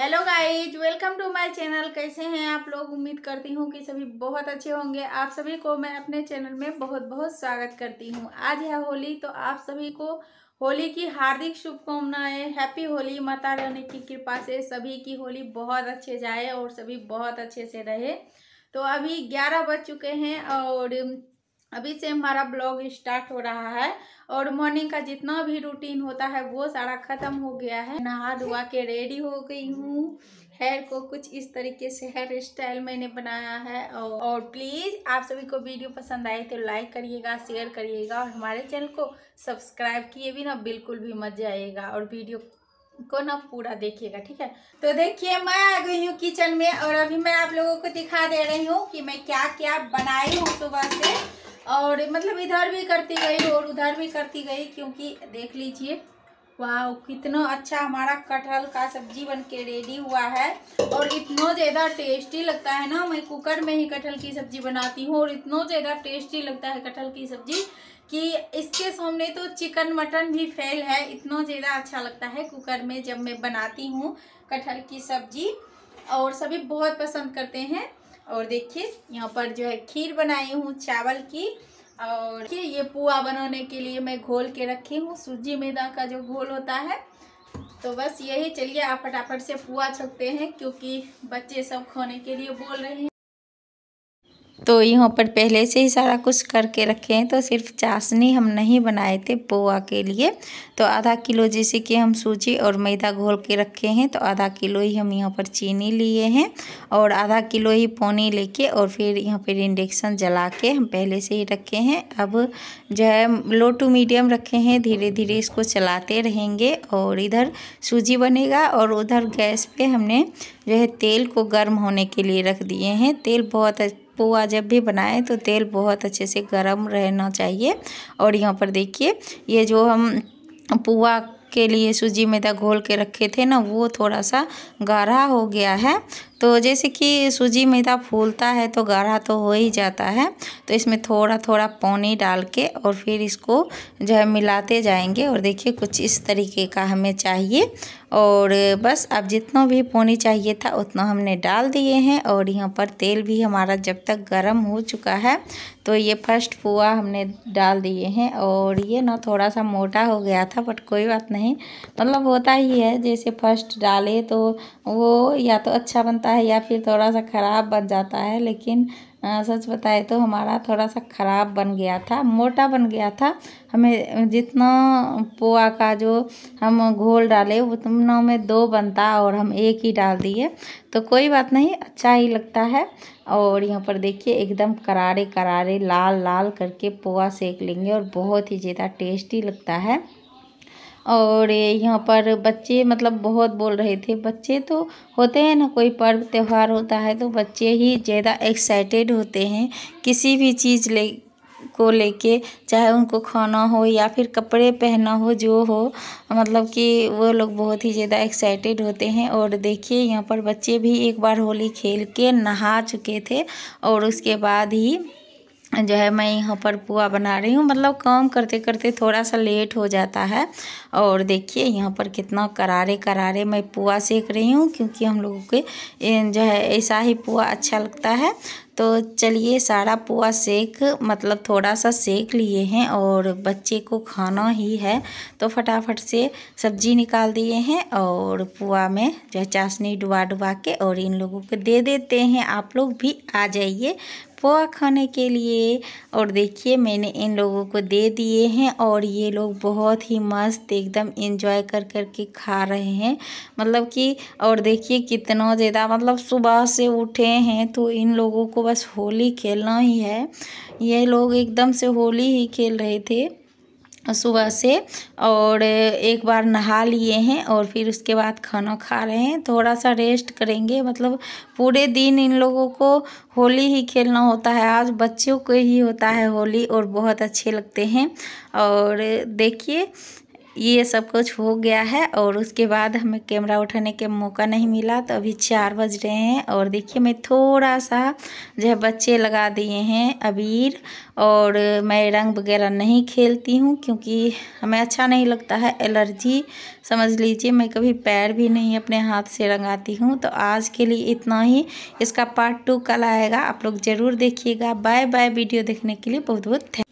hello guys welcome to my channel कैसे हैं आप लोग उम्मीद करती हूँ कि सभी बहुत अच्छे होंगे आप सभी को मैं अपने चैनल में बहुत बहुत स्वागत करती हूँ आज है होली तो आप सभी को होली की हार्दिक शुभकामनाएं हैप्पी होली माता रानी की कृपा से सभी की होली बहुत अच्छे जाए और सभी बहुत अच्छे से रहे तो अभी ग्यारह बज चुके हैं और अभी से हमारा ब्लॉग स्टार्ट हो रहा है और मॉर्निंग का जितना भी रूटीन होता है वो सारा ख़त्म हो गया है नहा धुआ के रेडी हो गई हूँ हेयर को कुछ इस तरीके से हेयर स्टाइल मैंने बनाया है और, और प्लीज़ आप सभी को वीडियो पसंद आए तो लाइक करिएगा शेयर करिएगा और हमारे चैनल को सब्सक्राइब किए भी ना बिल्कुल भी मत जाइएगा और वीडियो को ना पूरा देखिएगा ठीक है तो देखिए मैं आ गई हूँ किचन में और अभी मैं आप लोगों को दिखा दे रही हूँ कि मैं क्या क्या बनाई हूँ सुबह से और मतलब इधर भी करती गई और उधर भी करती गई क्योंकि देख लीजिए वाह कितना अच्छा हमारा कटहल का सब्जी बन के रेडी हुआ है और इतना ज़्यादा टेस्टी लगता है ना मैं कुकर में ही कटहल की सब्जी बनाती हूँ और इतना ज़्यादा टेस्टी लगता है कटहल की सब्जी कि इसके सामने तो चिकन मटन भी फेल है इतना ज़्यादा अच्छा लगता है कुकर में जब मैं बनाती हूँ कटहल की सब्जी और सभी बहुत पसंद करते हैं और देखिए यहाँ पर जो है खीर बनाई हूँ चावल की और देखिए ये पुआ बनाने के लिए मैं घोल के रखी हूँ सूजी मैदा का जो घोल होता है तो बस यही चलिए आप फटाफट से पुआ छकते हैं क्योंकि बच्चे सब खाने के लिए बोल रहे हैं तो यहाँ पर पहले से ही सारा कुछ करके रखे हैं तो सिर्फ चाशनी हम नहीं बनाए थे पोआ के लिए तो आधा किलो जैसे कि हम सूजी और मैदा घोल के रखे हैं तो आधा किलो ही हम यहाँ पर चीनी लिए हैं और आधा किलो ही पानी लेके और फिर यहाँ पर इंडक्शन जला के हम पहले से ही रखे हैं अब जो है लो टू मीडियम रखे हैं धीरे धीरे इसको चलाते रहेंगे और इधर सूजी बनेगा और उधर गैस पर हमने जो है तेल को गर्म होने के लिए रख दिए हैं तेल बहुत पोहा जब भी बनाएं तो तेल बहुत अच्छे से गर्म रहना चाहिए और यहाँ पर देखिए ये जो हम पोहा के लिए सूजी मैदा घोल के रखे थे ना वो थोड़ा सा गाढ़ा हो गया है तो जैसे कि सूजी मैदा फूलता है तो गाढ़ा तो हो ही जाता है तो इसमें थोड़ा थोड़ा पानी डाल के और फिर इसको जो है मिलाते जाएंगे और देखिए कुछ इस तरीके का हमें चाहिए और बस अब जितना भी पानी चाहिए था उतना हमने डाल दिए हैं और यहाँ पर तेल भी हमारा जब तक गर्म हो चुका है तो ये फर्स्ट पुआ हमने डाल दिए हैं और ये ना थोड़ा सा मोटा हो गया था बट कोई बात नहीं मतलब होता ही है जैसे फर्स्ट डाले तो वो या तो अच्छा बनता जाता है या फिर थोड़ा सा ख़राब बन जाता है लेकिन सच बताए तो हमारा थोड़ा सा ख़राब बन गया था मोटा बन गया था हमें जितना पोहा का जो हम घोल डाले उतना में दो बनता और हम एक ही डाल दिए तो कोई बात नहीं अच्छा ही लगता है और यहाँ पर देखिए एकदम करारे करारे लाल लाल करके पोहा सेक लेंगे और बहुत ही ज़्यादा टेस्टी लगता है और यहाँ पर बच्चे मतलब बहुत बोल रहे थे बच्चे तो होते हैं ना कोई पर्व त्यौहार होता है तो बच्चे ही ज़्यादा एक्साइटेड होते हैं किसी भी चीज़ ले को लेके चाहे उनको खाना हो या फिर कपड़े पहना हो जो हो मतलब कि वो लोग बहुत ही ज़्यादा एक्साइटेड होते हैं और देखिए यहाँ पर बच्चे भी एक बार होली खेल के नहा चुके थे और उसके बाद ही जो है मैं यहाँ पर पुआ बना रही हूँ मतलब काम करते करते थोड़ा सा लेट हो जाता है और देखिए यहाँ पर कितना करारे करारे मैं पुआ सेक रही हूँ क्योंकि हम लोगों के जो है ऐसा ही पुआ अच्छा लगता है तो चलिए सारा पुआ सेक मतलब थोड़ा सा सेक लिए हैं और बच्चे को खाना ही है तो फटाफट से सब्जी निकाल दिए हैं और पुआ में जो है चाशनी डुबा डुबा के और इन लोगों को दे देते हैं आप लोग भी आ जाइए पोहा खाने के लिए और देखिए मैंने इन लोगों को दे दिए हैं और ये लोग बहुत ही मस्त एकदम एंजॉय कर कर के खा रहे हैं मतलब कि और देखिए कितना ज़्यादा मतलब सुबह से उठे हैं तो इन लोगों को बस होली खेलना ही है ये लोग एकदम से होली ही खेल रहे थे सुबह से और एक बार नहा लिए हैं और फिर उसके बाद खाना खा रहे हैं थोड़ा सा रेस्ट करेंगे मतलब पूरे दिन इन लोगों को होली ही खेलना होता है आज बच्चों को ही होता है होली और बहुत अच्छे लगते हैं और देखिए ये सब कुछ हो गया है और उसके बाद हमें कैमरा उठाने के मौका नहीं मिला तो अभी चार बज रहे हैं और देखिए मैं थोड़ा सा जो है बच्चे लगा दिए हैं अबीर और मैं रंग वगैरह नहीं खेलती हूँ क्योंकि हमें अच्छा नहीं लगता है एलर्जी समझ लीजिए मैं कभी पैर भी नहीं अपने हाथ से रंगाती हूँ तो आज के लिए इतना ही इसका पार्ट टू कल आएगा आप लोग ज़रूर देखिएगा बाय बाय वीडियो देखने के लिए बहुत बहुत थैंक